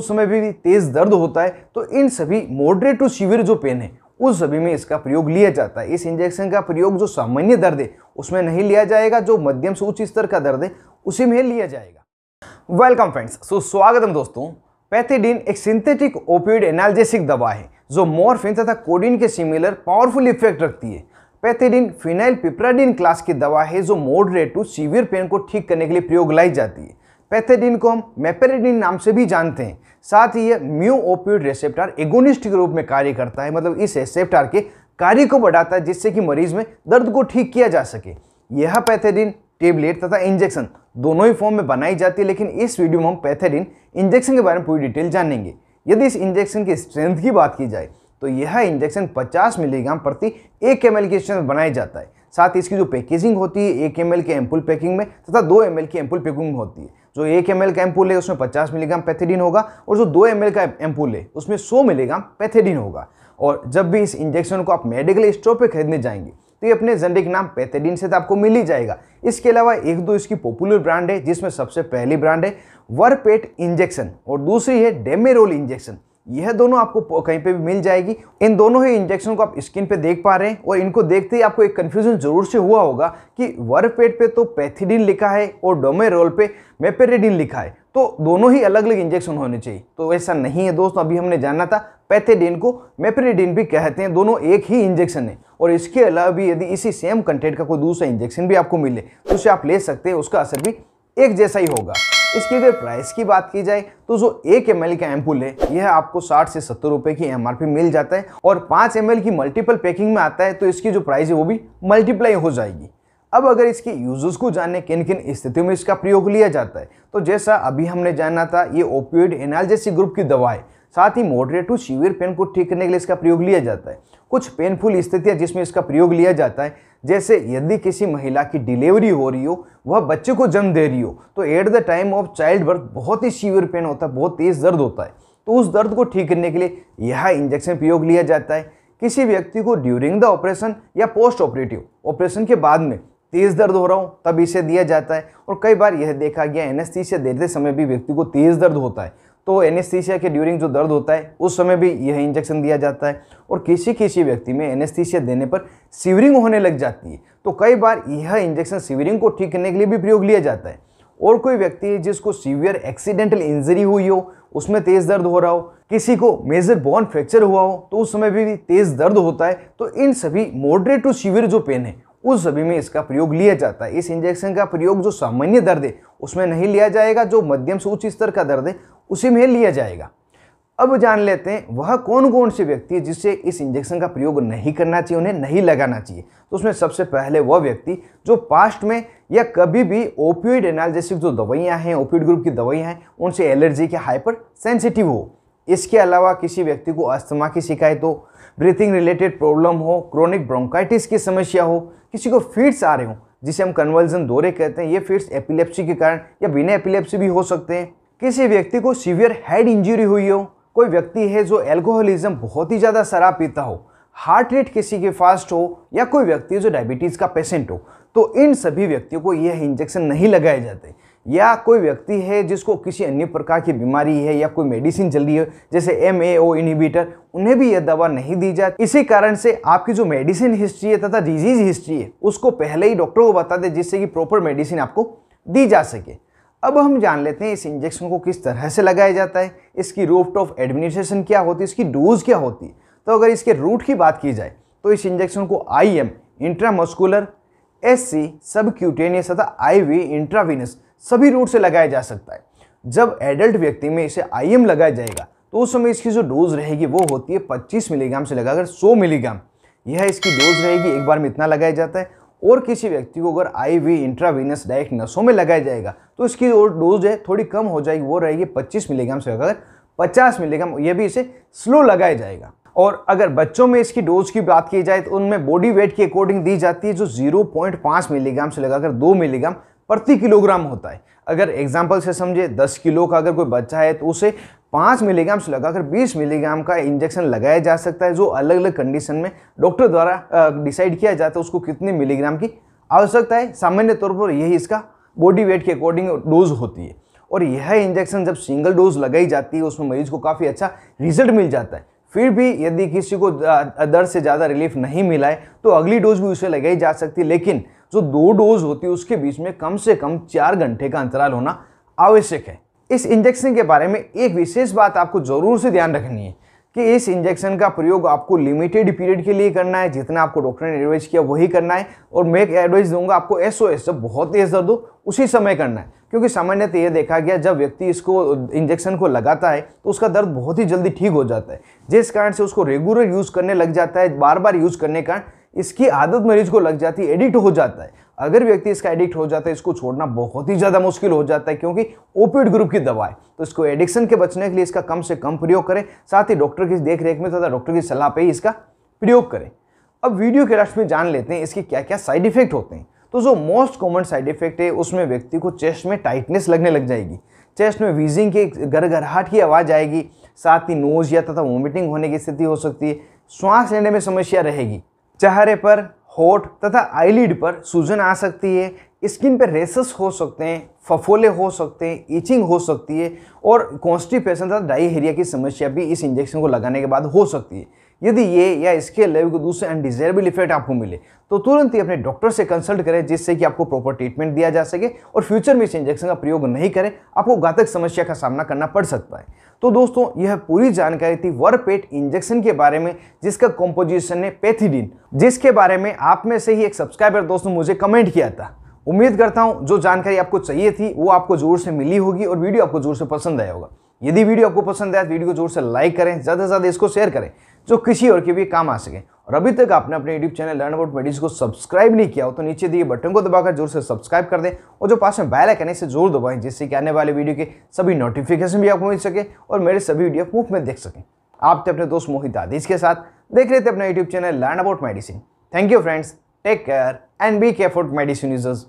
उस समय भी तेज़ दर्द होता है तो इन सभी मॉडरेट टू सीवियर जो पेन है उस सभी में इसका प्रयोग लिया जाता है इस इंजेक्शन का प्रयोग जो सामान्य दर्द है उसमें नहीं लिया जाएगा जो मध्यम से उच्च स्तर का दर्द है उसी में लिया जाएगा वेलकम फ्रेंड्स सो स्वागतम दोस्तों पैथेडीन एक सिंथेटिक ओपिड एनालजेसिक दवा है जो मॉर्फिन तथा कोडिन के सिमिलर पावरफुल इफेक्ट रखती है पैथेडीन फिनाइल पिप्राडीन क्लास की दवा है जो मोडरेट टू सीवियर पेन को ठीक करने के लिए प्रयोग लाई जाती है पैथेडिन को हम मेपेरिडिन नाम से भी जानते हैं साथ ही यह म्यू ओपियोड रेसेप्टार एगोनिस्ट के रूप में कार्य करता है मतलब इस रेसेप्टार के कार्य को बढ़ाता है जिससे कि मरीज में दर्द को ठीक किया जा सके यह पैथेडिन टेबलेट तथा इंजेक्शन दोनों ही फॉर्म में बनाई जाती है लेकिन इस वीडियो में हम पैथेडिन इंजेक्शन के बारे में पूरी डिटेल जानेंगे यदि इस इंजेक्शन की स्ट्रेंथ की बात की जाए तो यह इंजेक्शन 50 मिलीग्राम प्रति एक एम की स्ट्रेंथ बनाया जाता है साथ इसकी जो पैकेजिंग होती है एक एम के एम्पुल पैकिंग में तथा दो एम की एम्पुल पैकिंग होती है जो एक एम का एम्पुल है उसमें 50 मिलीग्राम पैथेडिन होगा और जो दो एम का एम्पुल है उसमें 100 मिलीग्राम पैथेडिन होगा और जब भी इस इंजेक्शन को आप मेडिकल स्टोर पर खरीदने जाएंगे तो ये अपने जेनरिक नाम पैथेडिन से तो आपको मिल ही जाएगा इसके अलावा एक दो इसकी पॉपुलर ब्रांड है जिसमें सबसे पहली ब्रांड है पेट इंजेक्शन और दूसरी है डेमेरोल इंजेक्शन यह दोनों आपको कहीं पे भी मिल जाएगी इन दोनों ही इंजेक्शन को आप स्किन पे देख पा रहे हैं और इनको देखते ही आपको एक कन्फ्यूजन जरूर से हुआ होगा कि पेट पे तो पैथिडिन लिखा है और डोमेरोल पे मेपेरेडिन लिखा है तो दोनों ही अलग अलग इंजेक्शन होने चाहिए तो ऐसा नहीं है दोस्तों अभी हमने जाना था पैथेडिन को मेपेरेडिन भी कहते हैं दोनों एक ही इंजेक्शन है और इसके अलावा भी यदि इसी सेम कंटेंट का कोई दूसरा इंजेक्शन भी आपको मिले तो उसे आप ले सकते हैं उसका असर भी एक जैसा ही होगा इसकी अगर प्राइस की बात की जाए तो जो एक एम का एम्पूल है यह आपको साठ से सत्तर रुपए की एम मिल जाता है और पाँच एम की मल्टीपल पैकिंग में आता है तो इसकी जो प्राइस है वो भी मल्टीप्लाई हो जाएगी अब अगर इसके यूजर्स को जाने किन किन स्थितियों में इसका प्रयोग लिया जाता है तो जैसा अभी हमने जाना था ये ओपियोइड एनालजेसी ग्रुप की दवा है साथ ही मॉडरेट टू सीवियर पेन को ठीक करने के लिए इसका प्रयोग लिया जाता है कुछ पेनफुल स्थितियाँ जिसमें इसका प्रयोग लिया जाता है जैसे यदि किसी महिला की डिलीवरी हो रही हो वह बच्चे को जन्म दे रही हो तो at the time of child birth बहुत ही सीवियर पेन होता है बहुत तेज़ दर्द होता है तो उस दर्द को ठीक करने के लिए यह इंजेक्शन प्रयोग लिया जाता है किसी व्यक्ति को ड्यूरिंग द ऑपरेशन या पोस्ट ऑपरेटिव ऑपरेशन के बाद में तेज़ दर्द हो रहा हो तब इसे दिया जाता है और कई बार यह देखा गया से देते समय भी व्यक्ति को तेज़ दर्द होता है तो एनेस्थीसिया के ड्यूरिंग जो दर्द होता है उस समय भी यह इंजेक्शन दिया जाता है और किसी किसी व्यक्ति में एनेस्थीसिया देने पर सीवरिंग होने लग जाती है तो कई बार यह इंजेक्शन सीवरिंग को ठीक करने के लिए भी प्रयोग लिया जाता है और कोई व्यक्ति है जिसको सीवियर एक्सीडेंटल इंजरी हुई हो उसमें तेज दर्द हो रहा हो किसी को मेजर बोन फ्रैक्चर हुआ हो तो उस समय भी तेज दर्द होता है तो इन सभी मॉडरेट टू सीवियर जो पेन है उस सभी में इसका प्रयोग लिया जाता है इस इंजेक्शन का प्रयोग जो सामान्य दर्द है उसमें नहीं लिया जाएगा जो मध्यम से उच्च स्तर का दर्द है उसी में लिया जाएगा अब जान लेते हैं वह कौन कौन से व्यक्ति है जिससे इस इंजेक्शन का प्रयोग नहीं करना चाहिए उन्हें नहीं लगाना चाहिए तो उसमें सबसे पहले वह व्यक्ति जो पास्ट में या कभी भी ओपीड एनाल्जेसिक जो दवाइयाँ हैं ओपीड ग्रुप की दवाइयाँ हैं उनसे एलर्जी के हाइपर सेंसिटिव हो इसके अलावा किसी व्यक्ति को अस्थमा की शिकायत हो ब्रीथिंग रिलेटेड प्रॉब्लम हो क्रोनिक ब्रोंकाइटिस की समस्या हो किसी को फीड्स आ रहे हो जिसे हम कन्वर्जन दौरे कहते हैं ये फीड्स एपिलेप्सी के कारण या बिना एपिलेप्सी भी हो सकते हैं किसी व्यक्ति को सीवियर हेड इंजरी हुई हो कोई व्यक्ति है जो एल्कोहलिज्म बहुत ही ज़्यादा शराब पीता हो हार्ट रेट किसी के फास्ट हो या कोई व्यक्ति जो डायबिटीज़ का पेशेंट हो तो इन सभी व्यक्तियों को यह इंजेक्शन नहीं लगाए जाते या कोई व्यक्ति है जिसको किसी अन्य प्रकार की बीमारी है या कोई मेडिसिन चल रही है जैसे एम ए ओ इनिबीटर उन्हें भी यह दवा नहीं दी जाती इसी कारण से आपकी जो मेडिसिन हिस्ट्री है तथा डिजीज हिस्ट्री है उसको पहले ही डॉक्टर को बता दें जिससे कि प्रॉपर मेडिसिन आपको दी जा सके अब हम जान लेते हैं इस इंजेक्शन को किस तरह से लगाया जाता है इसकी रूट ऑफ एडमिनिस्ट्रेशन क्या होती है इसकी डोज क्या होती है तो अगर इसके रूट की बात की जाए तो इस इंजेक्शन को I M intramuscular S C subcutaneous तथा आई वी इंट्रावीनस सभी रूट से लगाया जा सकता है जब एडल्ट व्यक्ति में इसे आई एम लगाया जाएगा तो उस समय इसकी जो डोज रहेगी वो होती है 25 मिलीग्राम से लगाकर 100 मिलीग्राम यह इसकी डोज रहेगी एक बार में इतना लगाया जाता है और किसी व्यक्ति को अगर आई वी इंट्रावीनस डायरेक्ट नसों में लगाया जाएगा तो इसकी और डोज है थोड़ी कम हो जाएगी वो रहेगी 25 मिलीग्राम से अगर 50 मिलीग्राम ये भी इसे स्लो लगाया जाएगा और अगर बच्चों में इसकी डोज की बात की जाए तो उनमें बॉडी वेट की अकॉर्डिंग दी जाती है जो पाँच मिलीग्राम से लगाकर दो मिलीग्राम प्रति किलोग्राम होता है अगर एग्जाम्पल से समझे 10 किलो का अगर कोई बच्चा है तो उसे पाँच मिलीग्राम से लगाकर बीस मिलीग्राम का इंजेक्शन लगाया जा सकता है जो अलग अलग कंडीशन में डॉक्टर द्वारा डिसाइड किया जाता है उसको कितने मिलीग्राम की आवश्यकता है सामान्य तौर पर यही इसका बॉडी वेट के अकॉर्डिंग डोज होती है और यह इंजेक्शन जब सिंगल डोज लगाई जाती है उसमें मरीज को काफ़ी अच्छा रिजल्ट मिल जाता है फिर भी यदि किसी को दर्द से ज़्यादा रिलीफ नहीं मिला है तो अगली डोज भी उसे लगाई जा सकती है लेकिन जो दो डोज होती है उसके बीच में कम से कम चार घंटे का अंतराल होना आवश्यक है इस इंजेक्शन के बारे में एक विशेष बात आपको ज़रूर से ध्यान रखनी है कि इस इंजेक्शन का प्रयोग आपको लिमिटेड पीरियड के लिए करना है जितना आपको डॉक्टर ने एडवाइस किया वही करना है और मैं एक एडवाइस दूंगा आपको एसओएस जब बहुत तेज दर्द हो उसी समय करना है क्योंकि सामान्यतः ये देखा गया जब व्यक्ति इसको इंजेक्शन को लगाता है तो उसका दर्द बहुत ही जल्दी ठीक हो जाता है जिस कारण से उसको रेगुलर यूज़ करने लग जाता है बार बार यूज़ करने कारण इसकी आदत मरीज को लग जाती है एडिक्ट हो जाता है अगर व्यक्ति इसका एडिक्ट हो जाता है इसको छोड़ना बहुत ही ज़्यादा मुश्किल हो जाता है क्योंकि ओपीड ग्रुप की दवा है तो इसको एडिक्शन के बचने के लिए इसका कम से कम प्रयोग करें साथ ही डॉक्टर की देख रेख में तथा डॉक्टर की सलाह पर ही इसका प्रयोग करें अब वीडियो के राष्ट्र में जान लेते हैं इसके क्या क्या साइड इफेक्ट होते हैं तो जो मोस्ट कॉमन साइड इफेक्ट है उसमें व्यक्ति को चेस्ट में टाइटनेस लगने लग जाएगी चेस्ट में वीजिंग की गरगराहट की आवाज़ आएगी साथ ही नोज या तथा वोमिटिंग होने की स्थिति हो सकती है श्वास लेने में समस्या रहेगी चेहरे पर होठ तथा आईलिड पर सूजन आ सकती है स्किन पे रेसेस हो सकते हैं फफोले हो सकते हैं ईचिंग हो सकती है और कॉन्स्टिपेशन तथा डाइहेरिया की समस्या भी इस इंजेक्शन को लगाने के बाद हो सकती है यदि ये या इसके अलावा को दूसरे अनडिजायरेबल इफेक्ट आपको मिले तो तुरंत ही अपने डॉक्टर से कंसल्ट करें जिससे कि आपको प्रॉपर ट्रीटमेंट दिया जा सके और फ्यूचर में इस इंजेक्शन का प्रयोग नहीं करें आपको घातक समस्या का सामना करना पड़ सकता है तो दोस्तों यह पूरी जानकारी थी वरपेट इंजेक्शन के बारे में जिसका कॉम्पोजिशन है पैथिडीन जिसके बारे में आप में से ही एक सब्सक्राइबर दोस्तों मुझे कमेंट किया था उम्मीद करता हूँ जो जानकारी आपको चाहिए थी वो आपको जोर से मिली होगी और वीडियो आपको जोर से पसंद आया होगा यदि वीडियो आपको पसंद आया तो वीडियो को जोर से लाइक करें ज़्यादा से ज़्यादा इसको शेयर करें जो किसी और के भी काम आ सके और अभी तक आपने अपने YouTube channel learn about medicine को सब्सक्राइब नहीं किया हो तो नीचे दिए बटन को दबाकर जोर से सब्सक्राइब कर दें और जो पास में बैल आइकन है इसे जोर दबाएं जिससे कि आने वाले वीडियो के सभी नोटिफिकेशन भी आपको मिल सके और मेरे सभी वीडियो मुफ्त में देख सकें आप थे अपने दोस्त मोहित आदिश के साथ देख रहे थे अपना YouTube channel learn about medicine thank you friends take care and be careful medicine users